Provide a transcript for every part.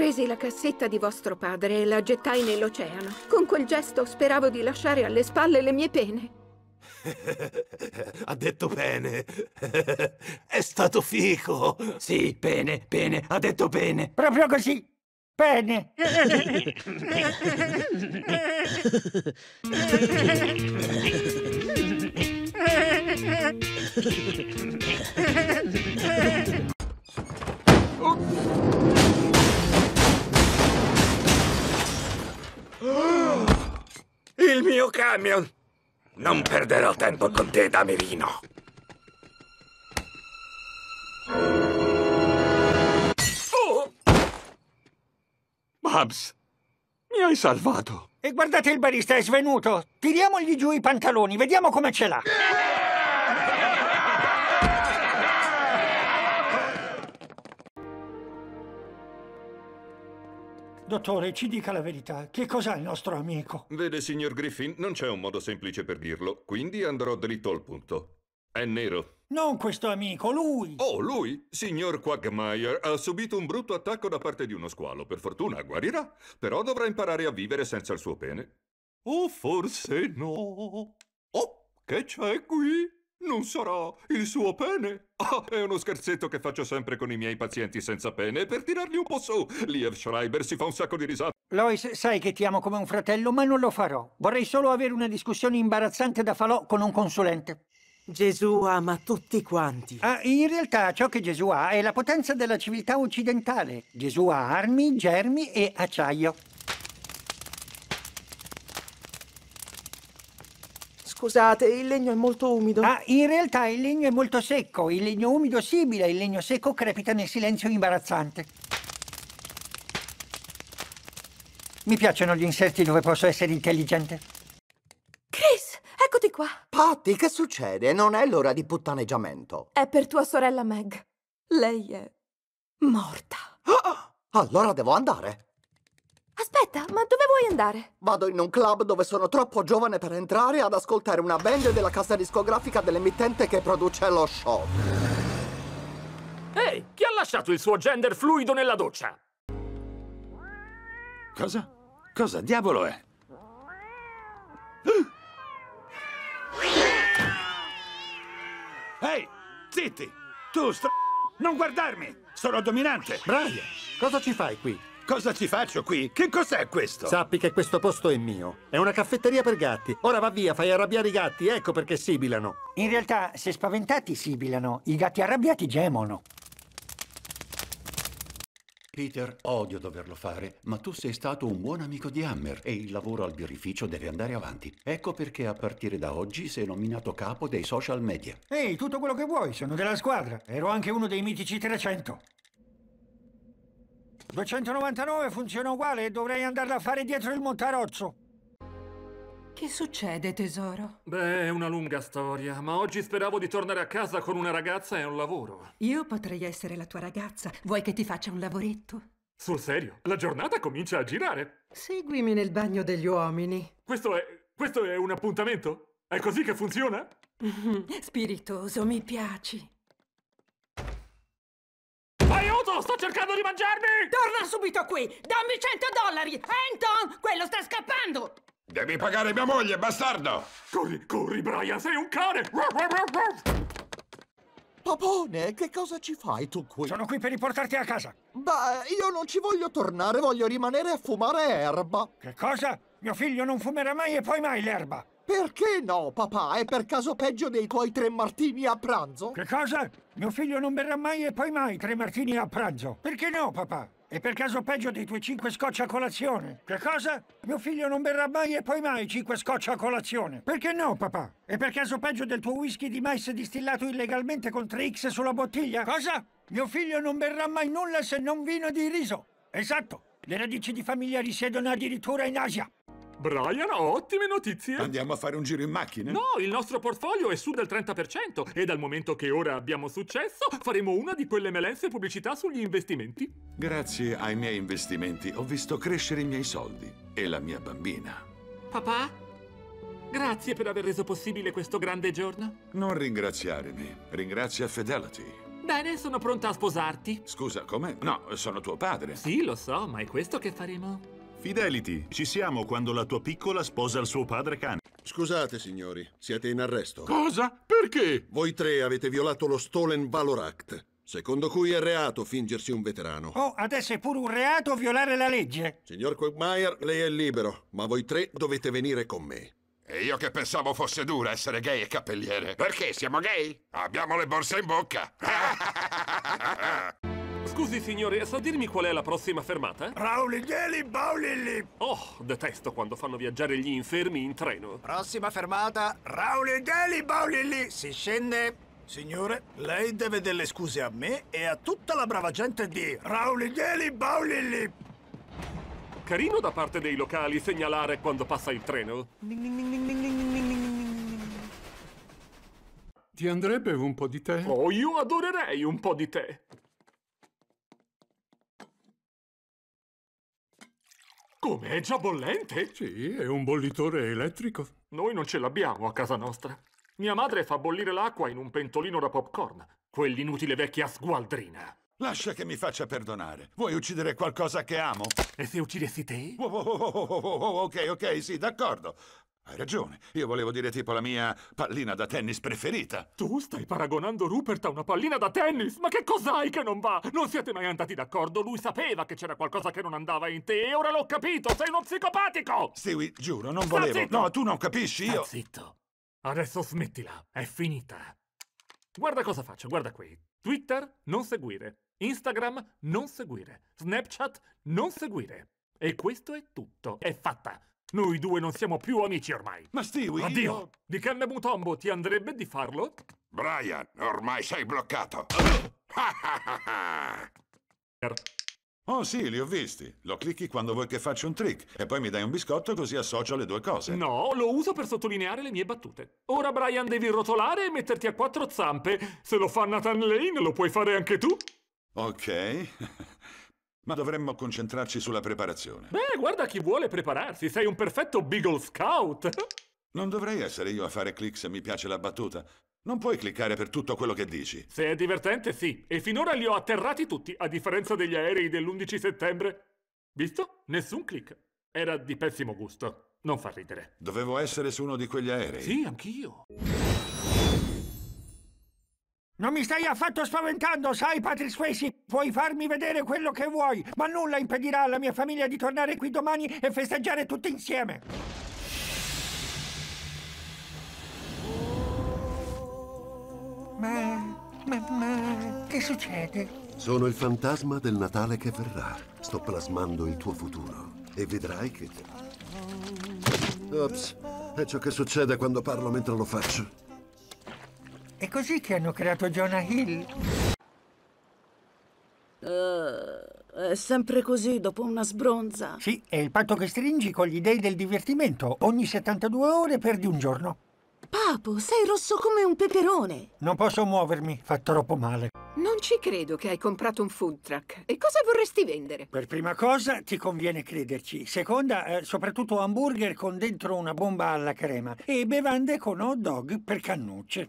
Presi la cassetta di vostro padre e la gettai nell'oceano. Con quel gesto speravo di lasciare alle spalle le mie pene. ha detto bene. È stato fico. Sì, bene, bene, ha detto bene. Proprio così. Bene. Pene. Il mio camion! Non perderò tempo con te, Damerino. Oh! Babs, mi hai salvato. E guardate il barista, è svenuto. Tiriamogli giù i pantaloni, vediamo come ce l'ha. Dottore, ci dica la verità. Che cos'ha il nostro amico? Vede, signor Griffin, non c'è un modo semplice per dirlo, quindi andrò dritto al punto. È nero. Non questo amico, lui! Oh, lui? Signor Quagmire ha subito un brutto attacco da parte di uno squalo. Per fortuna guarirà, però dovrà imparare a vivere senza il suo pene. O oh, forse no. Oh, che c'è qui? Non sarà il suo pene? Ah, è uno scherzetto che faccio sempre con i miei pazienti senza pene per tirarli un po' su. Liev Schreiber si fa un sacco di risate. Lois, sai che ti amo come un fratello, ma non lo farò. Vorrei solo avere una discussione imbarazzante da falò con un consulente. Gesù ama tutti quanti. Ah, in realtà ciò che Gesù ha è la potenza della civiltà occidentale. Gesù ha armi, germi e acciaio. Scusate, il legno è molto umido. Ah, in realtà il legno è molto secco. Il legno umido sibila, il legno secco crepita nel silenzio imbarazzante. Mi piacciono gli inserti dove posso essere intelligente. Chris, eccoti qua. Patti, che succede? Non è l'ora di puttaneggiamento. È per tua sorella Meg. Lei è morta. Ah, ah allora devo andare. Aspetta, ma dove vuoi andare? Vado in un club dove sono troppo giovane per entrare ad ascoltare una band della casa discografica dell'emittente che produce lo show. Ehi, chi ha lasciato il suo gender fluido nella doccia? Cosa? Cosa diavolo è? Ehi, zitti! Tu, str... Non guardarmi! Sono dominante! Brian, cosa ci fai qui? cosa ci faccio qui? Che cos'è questo? Sappi che questo posto è mio. È una caffetteria per gatti. Ora va via, fai arrabbiare i gatti, ecco perché sibilano. In realtà, se spaventati sibilano, i gatti arrabbiati gemono. Peter, odio doverlo fare, ma tu sei stato un buon amico di Hammer e il lavoro al birrificio deve andare avanti. Ecco perché a partire da oggi sei nominato capo dei social media. Ehi, tutto quello che vuoi, sono della squadra. Ero anche uno dei mitici 300. 299 funziona uguale e dovrei andarla a fare dietro il montarozzo. Che succede, tesoro? Beh, è una lunga storia, ma oggi speravo di tornare a casa con una ragazza e un lavoro. Io potrei essere la tua ragazza. Vuoi che ti faccia un lavoretto? Sul serio? La giornata comincia a girare. Seguimi nel bagno degli uomini. Questo è... questo è un appuntamento? È così che funziona? Spiritoso, mi piaci posto! Sto cercando di mangiarmi! Torna subito qui! Dammi 100 dollari! Anton! Quello sta scappando! Devi pagare mia moglie, bastardo! Corri, corri, Brian, sei un cane! Papone, che cosa ci fai tu qui? Sono qui per riportarti a casa. Beh, io non ci voglio tornare, voglio rimanere a fumare erba. Che cosa? Mio figlio non fumerà mai e poi mai l'erba. Perché no, papà? È per caso peggio dei tuoi tre martini a pranzo? Che cosa? Mio figlio non berrà mai e poi mai tre martini a pranzo. Perché no, papà? È per caso peggio dei tuoi cinque scotch a colazione. Che cosa? Mio figlio non berrà mai e poi mai cinque scotch a colazione. Perché no, papà? È per caso peggio del tuo whisky di mais distillato illegalmente con 3X sulla bottiglia? Cosa? Mio figlio non berrà mai nulla se non vino di riso. Esatto. Le radici di famiglia risiedono addirittura in Asia. Brian ha ottime notizie! Andiamo a fare un giro in macchina? No, il nostro portfolio è su del 30% e dal momento che ora abbiamo successo faremo una di quelle melenze pubblicità sugli investimenti. Grazie ai miei investimenti ho visto crescere i miei soldi e la mia bambina. Papà, grazie per aver reso possibile questo grande giorno. Non ringraziarmi, ringrazia Fidelity. Bene, sono pronta a sposarti. Scusa, come? No, sono tuo padre. Sì, lo so, ma è questo che faremo. Fidelity, ci siamo quando la tua piccola sposa il suo padre cane. Scusate, signori, siete in arresto. Cosa? Perché? Voi tre avete violato lo Stolen Valor Act, secondo cui è reato fingersi un veterano. Oh, adesso è pure un reato violare la legge. Signor Quagmire, lei è libero, ma voi tre dovete venire con me. E io che pensavo fosse dura essere gay e cappelliere. Perché siamo gay? Abbiamo le borse in bocca. Scusi, signore, sa dirmi qual è la prossima fermata? Raulingeli Baulilli! Oh, detesto quando fanno viaggiare gli infermi in treno. Prossima fermata, Raulingeli Baulilli! Si scende... Signore, lei deve delle scuse a me e a tutta la brava gente di Raulingeli Baulilli! Carino da parte dei locali segnalare quando passa il treno. Ding, ding, ding, Ti andrebbe un po' di tè? Oh, io adorerei un po' di tè! Come? È già bollente? Sì, è un bollitore elettrico. Noi non ce l'abbiamo a casa nostra. Mia madre fa bollire l'acqua in un pentolino da popcorn. Quell'inutile vecchia sgualdrina. Lascia che mi faccia perdonare. Vuoi uccidere qualcosa che amo? E se uccidessi te? Oh, oh, oh, ok, ok, sì, d'accordo. Hai ragione, io volevo dire tipo la mia pallina da tennis preferita. Tu stai paragonando Rupert a una pallina da tennis? Ma che cos'hai che non va? Non siete mai andati d'accordo? Lui sapeva che c'era qualcosa che non andava in te e ora l'ho capito, sei uno psicopatico! Stewie, giuro, non volevo... zitto! No, tu non capisci, io... zitto. Adesso smettila, è finita. Guarda cosa faccio, guarda qui. Twitter, non seguire. Instagram, non seguire. Snapchat, non seguire. E questo è tutto, è fatta. Noi due non siamo più amici ormai. Ma Stewie, Addio! Io... Di Canne Mutombo ti andrebbe di farlo? Brian, ormai sei bloccato. Ah! oh sì, li ho visti. Lo clicchi quando vuoi che faccia un trick e poi mi dai un biscotto così associo le due cose. No, lo uso per sottolineare le mie battute. Ora Brian devi rotolare e metterti a quattro zampe. Se lo fa Nathan Lane lo puoi fare anche tu. Ok. Ma dovremmo concentrarci sulla preparazione. Beh, guarda chi vuole prepararsi. Sei un perfetto Beagle Scout. Non dovrei essere io a fare click se mi piace la battuta. Non puoi cliccare per tutto quello che dici. Se è divertente, sì. E finora li ho atterrati tutti, a differenza degli aerei dell'11 settembre. Visto? Nessun click. Era di pessimo gusto. Non fa ridere. Dovevo essere su uno di quegli aerei. Sì, anch'io. Non mi stai affatto spaventando, sai, Patrick Swayze? Puoi farmi vedere quello che vuoi, ma nulla impedirà alla mia famiglia di tornare qui domani e festeggiare tutti insieme. Ma... ma... ma... che succede? Sono il fantasma del Natale che verrà. Sto plasmando il tuo futuro e vedrai che... Ops, è ciò che succede quando parlo mentre lo faccio. È così che hanno creato Jonah Hill. Uh, è sempre così dopo una sbronza. Sì, è il patto che stringi con gli dei del divertimento. Ogni 72 ore perdi un giorno. Papo, sei rosso come un peperone. Non posso muovermi, fa troppo male. Non ci credo che hai comprato un food truck. E cosa vorresti vendere? Per prima cosa ti conviene crederci. Seconda, eh, soprattutto hamburger con dentro una bomba alla crema. E bevande con hot dog per cannucce.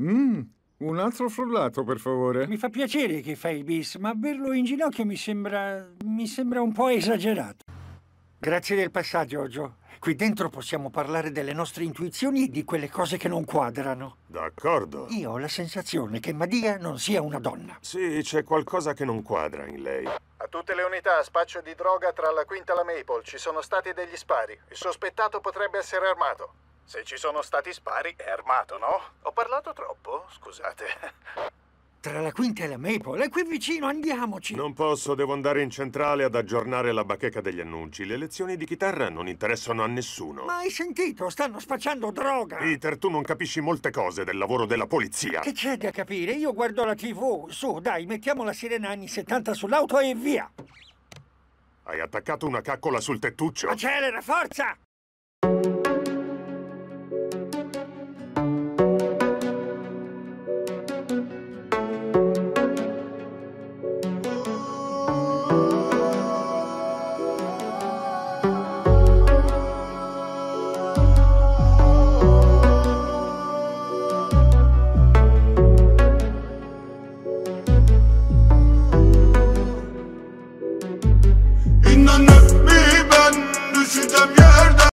Mmm, un altro frullato, per favore. Mi fa piacere che fai bis, ma berlo in ginocchio mi sembra... mi sembra un po' esagerato. Grazie del passaggio, Ojo. Qui dentro possiamo parlare delle nostre intuizioni e di quelle cose che non quadrano. D'accordo. Io ho la sensazione che Madia non sia una donna. Sì, c'è qualcosa che non quadra in lei. A tutte le unità, spaccio di droga tra la quinta e la Maple. Ci sono stati degli spari. Il sospettato potrebbe essere armato. Se ci sono stati spari, è armato, no? Ho parlato troppo? Scusate. Tra la quinta e la Maple, è qui vicino, andiamoci! Non posso, devo andare in centrale ad aggiornare la bacheca degli annunci. Le lezioni di chitarra non interessano a nessuno. Ma hai sentito? Stanno spacciando droga! Peter, tu non capisci molte cose del lavoro della polizia. Che c'è da capire? Io guardo la TV. Su, dai, mettiamo la sirena anni 70 sull'auto e via! Hai attaccato una caccola sul tettuccio? Accelera, forza!